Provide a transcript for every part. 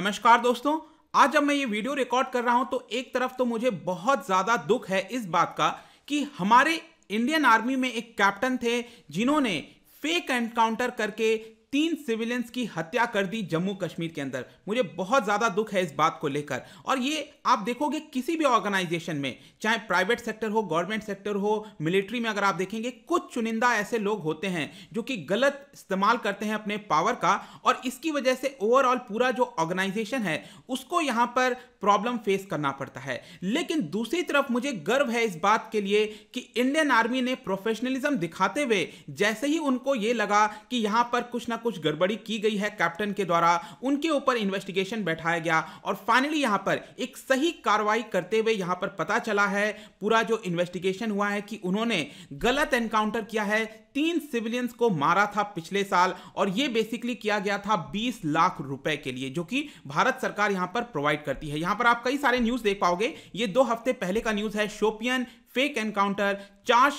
नमस्कार दोस्तों आज जब मैं ये वीडियो रिकॉर्ड कर रहा हूं तो एक तरफ तो मुझे बहुत ज़्यादा दुख है इस बात का कि हमारे इंडियन आर्मी में एक कैप्टन थे जिन्होंने फेक एनकाउंटर करके तीन सिविलियंस की हत्या कर दी जम्मू कश्मीर के अंदर मुझे बहुत ज़्यादा दुख है इस बात को लेकर और ये आप देखोगे किसी भी ऑर्गेनाइजेशन में चाहे प्राइवेट सेक्टर हो गवर्नमेंट सेक्टर हो मिलिट्री में अगर आप देखेंगे कुछ चुनिंदा ऐसे लोग होते हैं जो कि गलत इस्तेमाल करते हैं अपने पावर का और इसकी वजह से ओवरऑल पूरा जो ऑर्गेनाइजेशन है उसको यहाँ पर प्रॉब्लम फेस करना पड़ता है लेकिन दूसरी तरफ मुझे गर्व है इस बात के लिए कि इंडियन आर्मी ने प्रोफेशनलिज्म दिखाते हुए जैसे ही उनको ये लगा कि यहाँ पर कुछ ना कुछ गड़बड़ी की गई है कैप्टन के द्वारा उनके ऊपर इन्वेस्टिगेशन बैठाया गया और फाइनली यहाँ पर एक सही कार्रवाई करते हुए यहाँ पर पता चला है पूरा जो इन्वेस्टिगेशन हुआ है कि उन्होंने गलत एनकाउंटर किया है तीन सिविलियंस को मारा था पिछले साल और ये बेसिकली किया गया था 20 लाख रुपए के लिए जो कि भारत सरकार यहां पर प्रोवाइड करती है यहां पर आप कई सारे न्यूज देख पाओगे ये दो हफ्ते पहले का न्यूज है Shopian fake encounter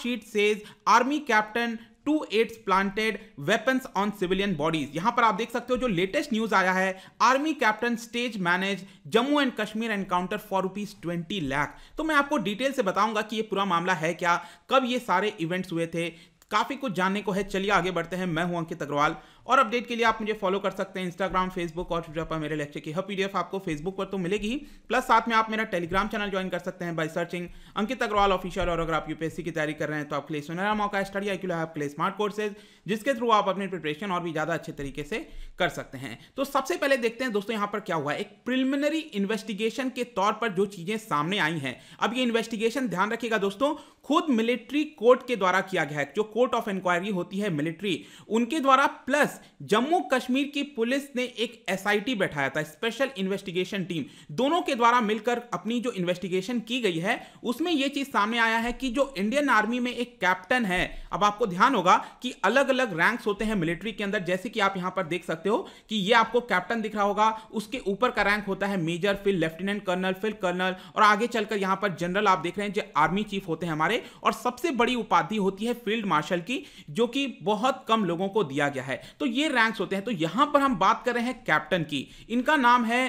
sheet says army captain two aides planted weapons on civilian bodies यहां पर आप देख सकते हो जो लेटेस्ट न्यूज आया है army captain stage manage Jammu and Kashmir encounter for rupees twenty lakh तो मैं आपको डिटेल से बताऊंगा कि ये पूरा मामला है क्या कब ये सारे इवेंट्स हुए थे काफ़ी कुछ जानने को है चलिए आगे बढ़ते हैं मैं हूं अंकित अग्रवाल और अपडेट के लिए आप मुझे फॉलो कर सकते हैं इंस्टाग्राम फेसबुक और ट्विटर पर मेरे लेक्चर की हर पीडीएफ आपको फेसबुक पर तो मिलेगी प्लस साथ में आप मेरा टेलीग्राम चैनल ज्वाइन कर सकते हैं by searching Ankit Agarwal official और अगर आप यूपीएससी की तैयारी कर रहे हैं तो आपके लिए सुनहरा मौका स्टडी आई आपके लिए स्मार्ट कोर्सेज जिसके थ्रू आप अपनी प्रिपरेशन और भी ज़्यादा अच्छे तरीके से कर सकते हैं तो सबसे पहले देखते हैं दोस्तों यहाँ पर क्या हुआ एक प्रिलिमिनरी इन्वेस्टिगेशन के तौर पर जो चीज़ें सामने आई हैं अब ये इन्वेस्टिगेशन ध्यान रखिएगा दोस्तों खुद मिलिट्री कोर्ट के द्वारा किया गया है जो कोर्ट ऑफ इंक्वायरी होती है मिलिट्री उनके द्वारा प्लस जम्मू कश्मीर की पुलिस ने एक एसआईटी बैठाया था स्पेशल इन्वेस्टिगेशन टीम दोनों के द्वारा मिलकर अपनी जो इन्वेस्टिगेशन की गई है उसमें यह चीज सामने आया है कि जो इंडियन आर्मी में एक कैप्टन है अब आपको ध्यान होगा कि अलग अलग रैंक्स होते हैं मिलिट्री के अंदर जैसे कि आप यहां पर देख सकते हो कि ये आपको कैप्टन दिख रहा होगा उसके ऊपर का रैंक होता है मेजर फिर लेफ्टिनेंट कर्नल फिर कर्नल और आगे चलकर यहां पर जनरल आप देख रहे हैं जो आर्मी चीफ होते हैं हमारे है और सबसे बड़ी उपाधि होती है फील्ड मार्शल की जो कि बहुत कम लोगों को दिया गया है तो ये रैंक्स होते हैं तो यहां पर हम बात कर रहे हैं कैप्टन की इनका नाम है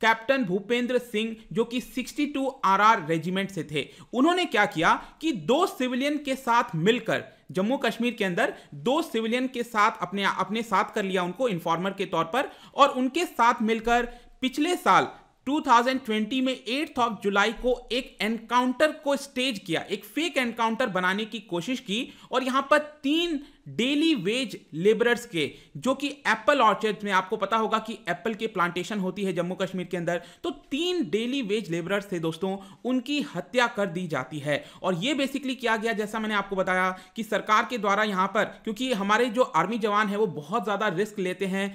कैप्टन भूपेंद्र सिंह जो कि 62 आरआर रेजिमेंट से थे उन्होंने क्या किया कि दो सिविलियन के साथ मिलकर जम्मू कश्मीर के अंदर दो सिविलियन के साथ अपने अपने साथ कर लिया उनको इन्फॉर्मर के तौर पर और उनके साथ मिलकर पिछले साल 2020 में 8th ऑफ जुलाई को एक एनकाउंटर को स्टेज किया एक फेक एनकाउंटर बनाने की कोशिश की और यहां पर तीन डेली वेज लेबरर्स के जो कि एप्पल ऑर्चर्ड में आपको पता होगा कि एप्पल के प्लांटेशन होती है जम्मू कश्मीर के अंदर तो तीन डेली वेज लेबरर्स थे दोस्तों उनकी हत्या कर दी जाती है और ये बेसिकली किया गया जैसा मैंने आपको बताया कि सरकार के द्वारा यहाँ पर क्योंकि हमारे जो आर्मी जवान है वो बहुत ज़्यादा रिस्क लेते हैं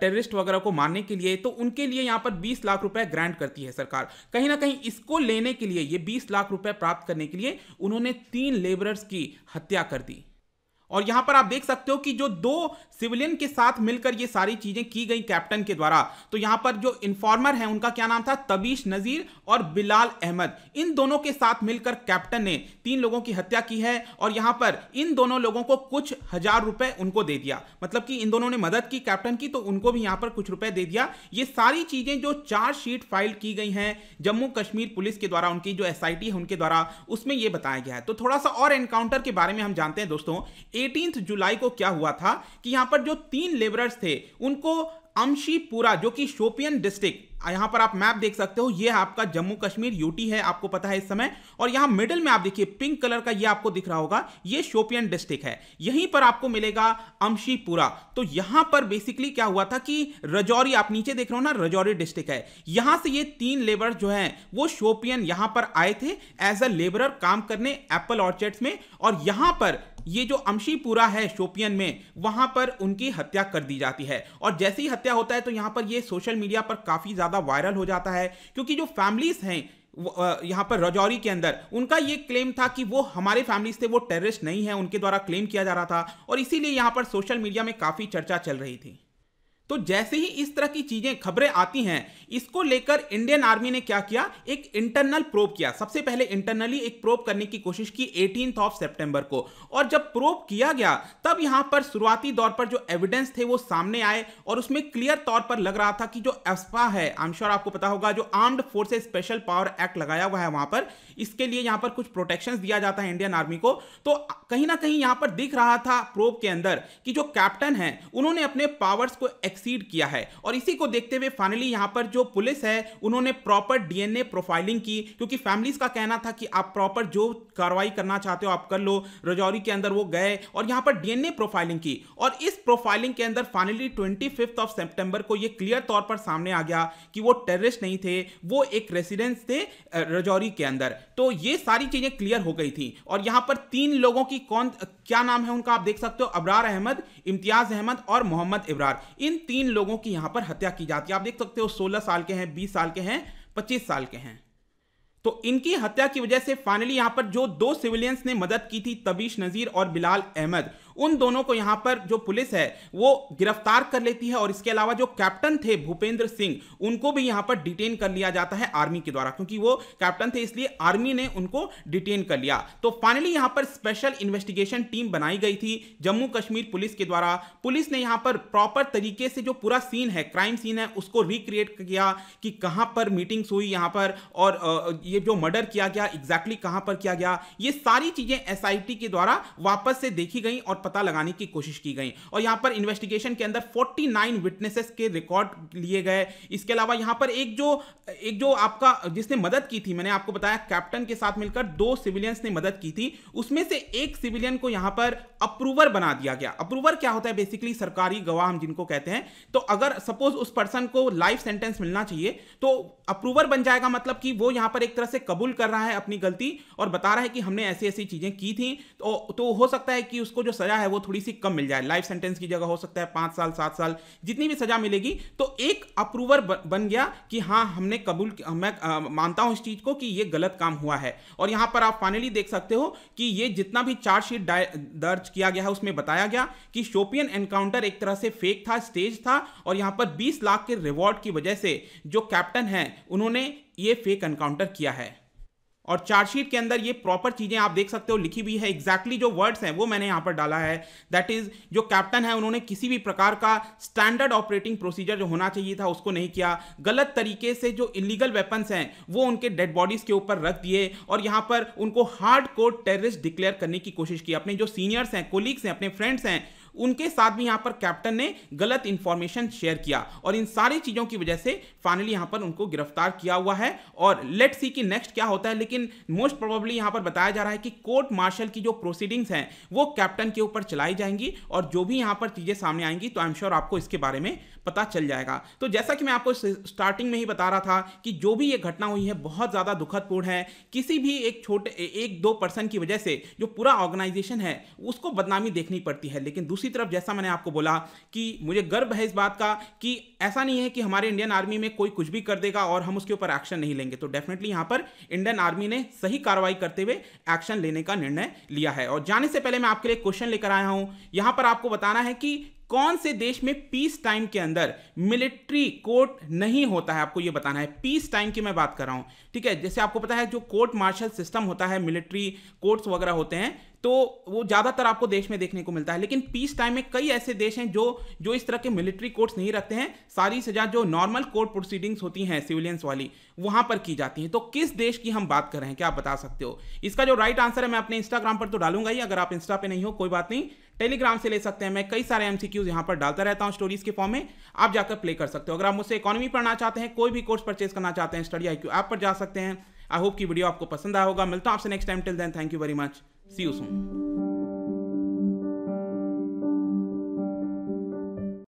टेररिस्ट वगैरह को मारने के लिए तो उनके लिए यहाँ पर बीस लाख रुपए ग्रांट करती है सरकार कहीं ना कहीं इसको लेने के लिए ये बीस लाख रुपए प्राप्त करने के लिए उन्होंने तीन लेबरर्स की हत्या कर दी और यहां पर आप देख सकते हो कि जो दो सिविलियन के साथ मिलकर ये सारी चीजें की गई कैप्टन के द्वारा तो यहां पर जो इन्फॉर्मर है उनका क्या नाम था तबीश नजीर और बिलाल अहमद इन दोनों के साथ मिलकर कैप्टन ने तीन लोगों की हत्या की है और यहां पर इन दोनों लोगों को कुछ हजार रुपए उनको दे दिया मतलब कि इन दोनों ने मदद की कैप्टन की तो उनको भी यहां पर कुछ रुपए दे दिया ये सारी चीजें जो चार्जशीट फाइल की गई हैं जम्मू कश्मीर पुलिस के द्वारा उनकी जो एस है उनके द्वारा उसमें यह बताया गया है तो थोड़ा सा और एनकाउंटर के बारे में हम जानते हैं दोस्तों एटीन जुलाई को क्या हुआ था कि यहां पर जो तीन लेबरर्स थे उनको अमशीपुरा जो कि शोपियन डिस्ट्रिक्ट यहां पर आप मैप देख सकते हो ये आपका जम्मू कश्मीर यूटी है आपको पता है इस समय और यहां मिडिल में आप देखिए पिंक कलर का ये आपको दिख रहा होगा ये शोपियन डिस्ट्रिक्ट है यहीं पर आपको मिलेगा अमशीपुरा तो यहां पर बेसिकली क्या हुआ था कि रजौरी आप नीचे देख रहे हो ना रजौरी डिस्ट्रिक्ट है यहां से ये तीन लेबर जो है वो शोपियन यहां पर आए थे एज अ लेबर काम करने एप्पल ऑर्चर्ड में और यहां पर ये जो अमशीपुरा है शोपियन में वहाँ पर उनकी हत्या कर दी जाती है और जैसे ही हत्या होता है तो यहाँ पर ये सोशल मीडिया पर काफ़ी ज़्यादा वायरल हो जाता है क्योंकि जो फैमिलीज़ हैं यहाँ पर रजौरी के अंदर उनका ये क्लेम था कि वो हमारे फैमिली से वो टेररिस्ट नहीं है उनके द्वारा क्लेम किया जा रहा था और इसीलिए यहाँ पर सोशल मीडिया में काफ़ी चर्चा चल रही थी तो जैसे ही इस तरह की चीजें खबरें आती हैं इसको लेकर इंडियन आर्मी ने क्या किया एक इंटरनल प्रोब किया सबसे पहले इंटरनली एक प्रोब करने की कोशिश की एटीन ऑफ सेप्टेंबर को और जब प्रोब किया गया तब यहां पर शुरुआती दौर पर जो एविडेंस थे वो सामने आए और उसमें क्लियर तौर पर लग रहा था कि जो एस्पा है आमश्योर आपको पता होगा जो armed forces special power act लगाया हुआ है वहां पर इसके लिए यहां पर कुछ प्रोटेक्शन दिया जाता है इंडियन आर्मी को तो कहीं ना कहीं यहां पर दिख रहा था प्रोब के अंदर कि जो कैप्टन है उन्होंने अपने पावर्स को एक्सीड किया है और इसी को देखते हुए फाइनली यहां पर जो पुलिस है उन्होंने प्रॉपर डीएनए प्रोफाइलिंग की क्योंकि फैमिलीज का कहना था कि आप प्रॉपर जो कार्रवाई करना चाहते हो आप कर लो रजौरी के अंदर वो गए और यहां पर डीएनए प्रोफाइलिंग की और इस प्रोफाइलिंग के अंदर फाइनली ट्वेंटी ऑफ सेप्टेंबर को यह क्लियर तौर पर सामने आ गया कि वो टेररिस्ट नहीं थे वो एक रेसिडेंस थे रजौरी के अंदर तो ये सारी चीजें क्लियर हो गई थी और यहां पर तीन लोगों की कौन क्या नाम है उनका आप देख सकते हो अबरार अहमद इम्तियाज अहमद और मोहम्मद इब्रार इन तीन लोगों की यहां पर हत्या की जाती है आप देख सकते हो सोलह साल के हैं बीस साल के हैं पच्चीस साल के हैं तो इनकी हत्या की वजह से फाइनली यहां पर जो दो सिविलियंस ने मदद की थी तबीश नजीर और बिलाल अहमद उन दोनों को यहां पर जो पुलिस है वो गिरफ्तार कर लेती है और इसके अलावा जो कैप्टन थे भूपेंद्र सिंह उनको भी यहां पर डिटेन कर लिया जाता है आर्मी के द्वारा क्योंकि वो कैप्टन थे इसलिए आर्मी ने उनको डिटेन कर लिया तो फाइनली यहां पर स्पेशल इन्वेस्टिगेशन टीम बनाई गई थी जम्मू कश्मीर पुलिस के द्वारा पुलिस ने यहां पर प्रॉपर तरीके से जो पूरा सीन है क्राइम सीन है उसको रिक्रिएट किया कि कहां पर मीटिंग्स हुई यहां पर और ये जो मर्डर किया गया एग्जैक्टली exactly कहां पर किया गया ये सारी चीजें एस के द्वारा वापस से देखी गई और पता लगाने की कोशिश की गई और यहां पर इन्वेस्टिगेशन के अंदर 49 विटनेसेस के रिकॉर्ड लिए गए इसके अलावा यहां पर एक जो एक जो आपका जिसने मदद की थी मैंने आपको बताया कैप्टन के साथ मिलकर दो सिविलियंस ने मदद की थी उसमें से एक सिविलियन को यहां पर अप्रूवर बना दिया गया अप्रूवर क्या होता है बेसिकली सरकारी गवाह हम जिनको कहते हैं तो अगर सपोज उस पर्सन को लाइफ सेंटेंस मिलना चाहिए तो अप्रूवर बन जाएगा मतलब कि वो यहां पर एक तरह से कबूल कर रहा है अपनी गलती और बता रहा है कि हमने ऐसी ऐसी चीजें की थी तो, तो हो सकता है कि उसको जो सजा सजा है वो थोड़ी सी कम मिल जाए लाइफ सेंटेंस की जगह हो सकता है पांच साल सात साल जितनी भी सजा मिलेगी तो एक अप्रूवर बन गया कि हाँ हमने कबूल मैं मानता हूं इस चीज़ को कि ये गलत काम हुआ है और यहां पर आप फाइनली देख सकते हो कि ये जितना भी चार्जशीट दर्ज किया गया है उसमें बताया गया कि शोपियन एनकाउंटर एक तरह से फेक था स्टेज था और यहां पर बीस लाख के रिवॉर्ड की वजह से जो कैप्टन है उन्होंने ये फेक एनकाउंटर किया है और चार्जशीट के अंदर ये प्रॉपर चीज़ें आप देख सकते हो लिखी हुई है एग्जैक्टली exactly जो वर्ड्स हैं वो मैंने यहाँ पर डाला है दैट इज़ जो कैप्टन है उन्होंने किसी भी प्रकार का स्टैंडर्ड ऑपरेटिंग प्रोसीजर जो होना चाहिए था उसको नहीं किया गलत तरीके से जो इलीगल वेपन्स हैं वो उनके डेड बॉडीज़ के ऊपर रख दिए और यहाँ पर उनको हार्ड कोड टेररिस्ट डिक्लेयर करने की कोशिश की अपने जो सीनियर्स हैं कोलीग्स हैं अपने फ्रेंड्स हैं उनके साथ भी यहां पर कैप्टन ने गलत इंफॉर्मेशन शेयर किया और इन सारी चीज़ों की वजह से फाइनली यहां पर उनको गिरफ्तार किया हुआ है और लेट सी कि नेक्स्ट क्या होता है लेकिन मोस्ट प्रोबेबली यहां पर बताया जा रहा है कि कोर्ट मार्शल की जो प्रोसीडिंग्स हैं वो कैप्टन के ऊपर चलाई जाएंगी और जो भी यहां पर चीज़ें सामने आएंगी तो आई एम श्योर आपको इसके बारे में पता चल जाएगा तो जैसा कि मैं आपको स्टार्टिंग में ही बता रहा था कि जो भी ये घटना हुई है बहुत ज़्यादा दुखदपूर्ण है किसी भी एक छोटे एक दो पर्सन की वजह से जो पूरा ऑर्गेनाइजेशन है उसको बदनामी देखनी पड़ती है लेकिन दूसरी तरफ जैसा मैंने आपको बोला कि मुझे गर्व है इस बात का कि ऐसा नहीं है कि हमारे इंडियन आर्मी में कोई कुछ भी कर देगा और हम उसके ऊपर एक्शन नहीं लेंगे तो डेफिनेटली यहाँ पर इंडियन आर्मी ने सही कार्रवाई करते हुए एक्शन लेने का निर्णय लिया है और जाने से पहले मैं आपके लिए क्वेश्चन लेकर आया हूँ यहाँ पर आपको बताना है कि कौन से देश में पीस टाइम के अंदर मिलिट्री कोर्ट नहीं होता है आपको यह बताना है पीस टाइम की मैं बात कर रहा हूं ठीक है जैसे आपको पता है जो कोर्ट मार्शल सिस्टम होता है मिलिट्री कोर्ट्स वगैरह होते हैं तो वो ज़्यादातर आपको देश में देखने को मिलता है लेकिन पीस टाइम में कई ऐसे देश हैं जो जो इस तरह के मिलिट्री कोर्ट्स नहीं रखते हैं सारी सजा जो नॉर्मल कोर्ट प्रोसीडिंग्स होती हैं सिविलियंस वाली वहां पर की जाती हैं तो किस देश की हम बात कर रहे हैं क्या आप बता सकते हो इसका जो राइट आंसर है मैं अपने इंस्टाग्राम पर तो डालूंगा ही अगर आप इंस्टा पे नहीं हो कोई बात नहीं टेलीग्राम से ले सकते हैं मैं कई सारे एम सी क्यूज़ यहाँ पर डालता रहता हूँ स्टोरीज़ के फॉर्म में आप जाकर प्ले कर सकते हो अगर आप मुझसे इकोनॉमी पढ़ना चाहते हैं कोई भी कोर्स परचेज करना चाहते हैं स्टडी आई क्यू ऐप पर जा सकते हैं आई होप की वीडियो आपको पसंद आया होगा मिलता हूँ आपसे next time till then thank you very much see you soon